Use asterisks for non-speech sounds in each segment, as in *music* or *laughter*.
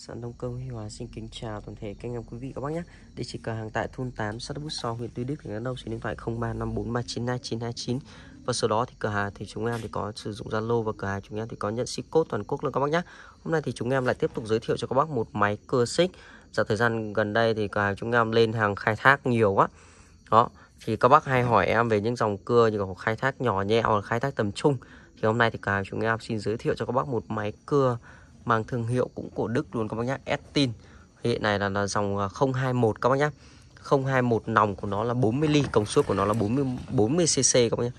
sản Đông Công Huy Hòa xin kính chào toàn thể các anh em quý vị các bác nhé. Địa chỉ cửa hàng tại thôn 8 xã Đức Bút 6 huyện Tuy Đức tỉnh Đắk Nông số điện thoại 0354392929 và sau đó thì cửa hàng thì chúng em thì có sử dụng Zalo và cửa hàng chúng em thì có nhận ship code toàn quốc luôn các bác nhé. Hôm nay thì chúng em lại tiếp tục giới thiệu cho các bác một máy cưa xích. Dạo thời gian gần đây thì cửa hàng chúng em lên hàng khai thác nhiều quá. Đó, thì các bác hay hỏi em về những dòng cưa như khai thác nhỏ nhẹ hoặc khai thác tầm trung. Thì hôm nay thì cửa hàng chúng em xin giới thiệu cho các bác một máy cưa mang thương hiệu cũng của Đức luôn các bác nhá Estin hiện này là, là dòng 021 à, các bác nhá 021 nòng của nó là 40 ly công suất của nó là 40 40 cc các bác nhá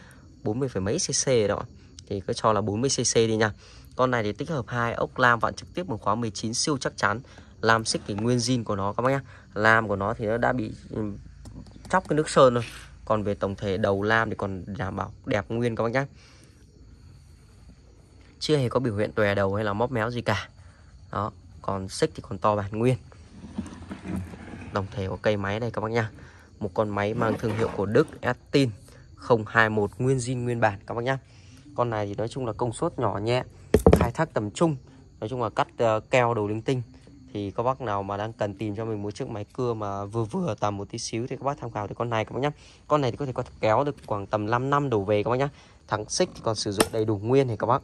40 mấy cc đó thì cứ cho là 40 cc đi nha con này thì tích hợp hai ốc lam vặn trực tiếp bằng khóa 19 siêu chắc chắn làm xích thì nguyên zin của nó các bác nhá lam của nó thì nó đã bị ừ, chóc cái nước sơn rồi còn về tổng thể đầu lam thì còn đảm bảo đẹp nguyên các bác nhá chưa hề có biểu hiện tòe đầu hay là móp méo gì cả đó còn xích thì còn to bản nguyên tổng thể của cây máy đây các bác nhá một con máy mang thương hiệu của Đức Estin 021 nguyên zin nguyên bản các bác nhá con này thì nói chung là công suất nhỏ nhẹ khai thác tầm trung nói chung là cắt uh, keo đầu linh tinh thì các bác nào mà đang cần tìm cho mình một chiếc máy cưa mà vừa vừa tầm một tí xíu thì các bác tham khảo thì con này các bác nhé con này thì có thể có kéo được khoảng tầm 5 năm đổ về các bác nhé thắng xích thì còn sử dụng đầy đủ nguyên thì các bác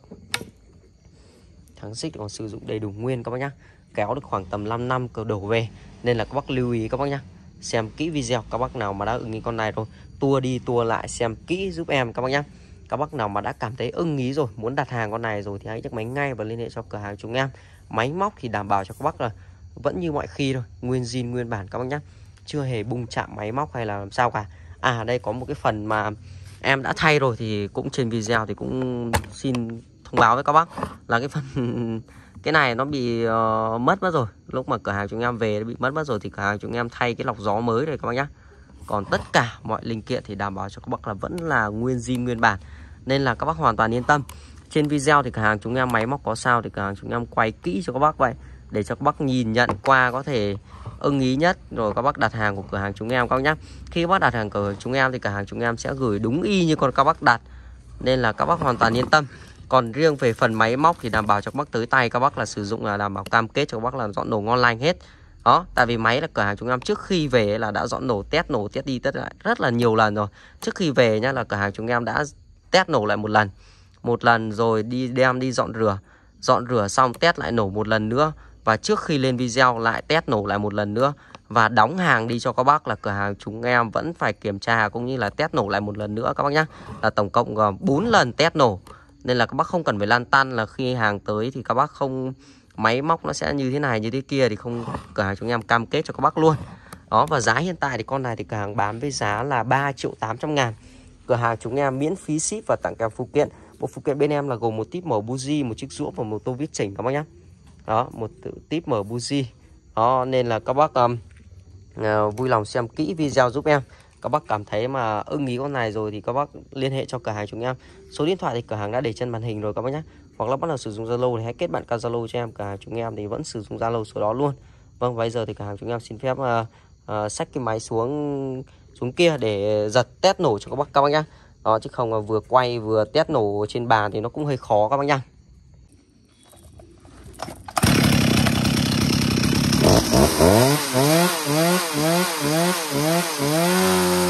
thắng xích thì còn sử dụng đầy đủ nguyên các bác nhé kéo được khoảng tầm 5 năm cờ đổ về nên là các bác lưu ý các bác nhá xem kỹ video các bác nào mà đã ứng ý con này rồi tua đi tua lại xem kỹ giúp em các bác nhé các bác nào mà đã cảm thấy ưng ý rồi muốn đặt hàng con này rồi thì hãy nhấc máy ngay và liên hệ cho cửa hàng chúng em máy móc thì đảm bảo cho các bác là vẫn như mọi khi thôi nguyên zin nguyên bản các bác nhé chưa hề bung chạm máy móc hay là làm sao cả à đây có một cái phần mà em đã thay rồi thì cũng trên video thì cũng xin thông báo với các bác là cái phần *laughs* cái này nó bị uh, mất mất rồi lúc mà cửa hàng chúng em về nó bị mất mất rồi thì cửa hàng chúng em thay cái lọc gió mới rồi các bác nhé còn tất cả mọi linh kiện thì đảm bảo cho các bác là vẫn là nguyên zin nguyên bản nên là các bác hoàn toàn yên tâm trên video thì cửa hàng chúng em máy móc có sao thì cửa hàng chúng em quay kỹ cho các bác vậy để cho các bác nhìn nhận qua có thể ưng ý nhất rồi các bác đặt hàng của cửa hàng chúng em các bác nhé khi các bác đặt hàng của chúng em thì cửa hàng chúng em sẽ gửi đúng y như con các bác đặt nên là các bác hoàn toàn yên tâm còn riêng về phần máy móc thì đảm bảo cho các bác tới tay các bác là sử dụng là đảm bảo cam kết cho các bác là dọn đồ ngon lành hết đó tại vì máy là cửa hàng chúng em trước khi về là đã dọn nổ test nổ test đi tất lại rất là nhiều lần rồi trước khi về nhá là cửa hàng chúng em đã test nổ lại một lần một lần rồi đi đem đi dọn rửa dọn rửa xong test lại nổ một lần nữa và trước khi lên video lại test nổ lại một lần nữa và đóng hàng đi cho các bác là cửa hàng chúng em vẫn phải kiểm tra cũng như là test nổ lại một lần nữa các bác nhé là tổng cộng gồm 4 lần test nổ nên là các bác không cần phải lan tan là khi hàng tới thì các bác không máy móc nó sẽ như thế này như thế kia thì không cửa hàng chúng em cam kết cho các bác luôn đó và giá hiện tại thì con này thì cửa hàng bán với giá là 3 triệu 800 ngàn cửa hàng chúng em miễn phí ship và tặng kèm phụ kiện bộ phụ kiện bên em là gồm một típ mở buji một chiếc rũa và một tô viết chỉnh các bác nhé đó một típ mở buji đó nên là các bác um, uh, vui lòng xem kỹ video giúp em các bác cảm thấy mà ưng ý con này rồi thì các bác liên hệ cho cửa hàng chúng em số điện thoại thì cửa hàng đã để trên màn hình rồi các bác nhé hoặc là bắt đầu sử dụng Zalo thì hãy kết bạn qua Zalo cho em cả hàng chúng em thì vẫn sử dụng Zalo số đó luôn vâng bây giờ thì cả hàng chúng em xin phép uh, uh, xách cái máy xuống xuống kia để giật test nổ cho các bác các bác nhá đó chứ không là vừa quay vừa test nổ trên bàn thì nó cũng hơi khó các bác nhá Yeah, yeah, yeah, yeah.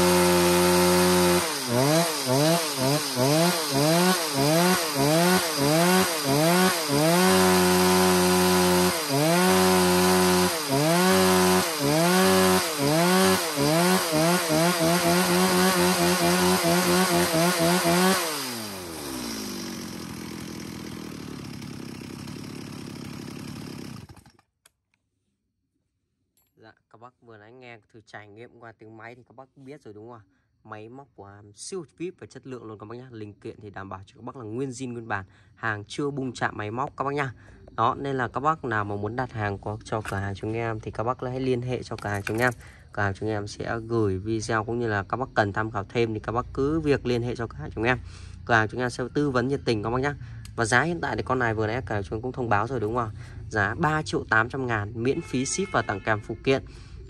Dạ, các bác vừa nãy nghe thử trải nghiệm qua tiếng máy thì các bác biết rồi đúng không ạ? Máy móc của siêu vip và chất lượng luôn các bác nhá. Linh kiện thì đảm bảo cho các bác là nguyên zin nguyên bản, hàng chưa bung chạm máy móc các bác nhá. Đó, nên là các bác nào mà muốn đặt hàng có cho cửa hàng chúng em thì các bác hãy liên hệ cho cửa hàng chúng em. Cửa hàng chúng em sẽ gửi video cũng như là các bác cần tham khảo thêm thì các bác cứ việc liên hệ cho cửa hàng chúng em. Cửa hàng chúng em sẽ tư vấn nhiệt tình các bác nhá. Và giá hiện tại thì con này vừa nãy cả chúng cũng thông báo rồi đúng không ạ? giá 3 triệu 800 ngàn miễn phí ship và tặng kèm phụ kiện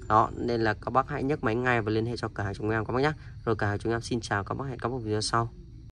đó nên là các bác hãy nhấc máy ngay và liên hệ cho cửa hàng chúng em các bác nhé rồi cửa hàng chúng em xin chào các bác hẹn các bác video sau